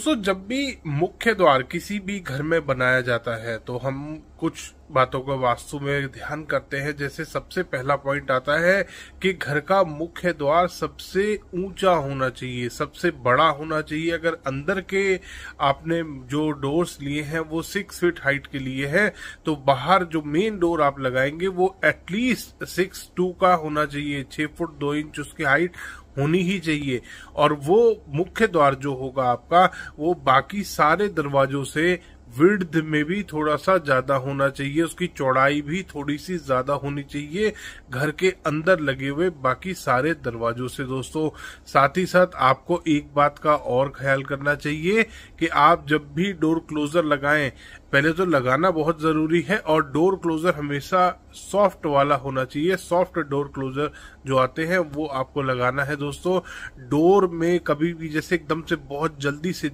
दोस्तों जब भी मुख्य द्वार किसी भी घर में बनाया जाता है तो हम कुछ बातों को वास्तु में ध्यान करते हैं जैसे सबसे पहला पॉइंट आता है कि घर का मुख्य द्वार सबसे ऊंचा होना चाहिए सबसे बड़ा होना चाहिए अगर अंदर के आपने जो डोर्स लिए हैं वो सिक्स फीट हाइट के लिए है तो बाहर जो मेन डोर आप लगाएंगे वो एटलीस्ट सिक्स टू का होना चाहिए छह फुट दो इंच उसकी हाइट होनी ही चाहिए और वो मुख्य द्वार जो होगा आपका वो बाकी सारे दरवाजों से विर्ध में भी थोड़ा सा ज्यादा होना चाहिए उसकी चौड़ाई भी थोड़ी सी ज्यादा होनी चाहिए घर के अंदर लगे हुए बाकी सारे दरवाजों से दोस्तों साथ ही साथ आपको एक बात का और ख्याल करना चाहिए कि आप जब भी डोर क्लोजर लगाएं पहले तो लगाना बहुत जरूरी है और डोर क्लोजर हमेशा सॉफ्ट वाला होना चाहिए सॉफ्ट डोर क्लोजर जो आते हैं वो आपको लगाना है दोस्तों डोर में कभी भी जैसे एकदम से बहुत जल्दी से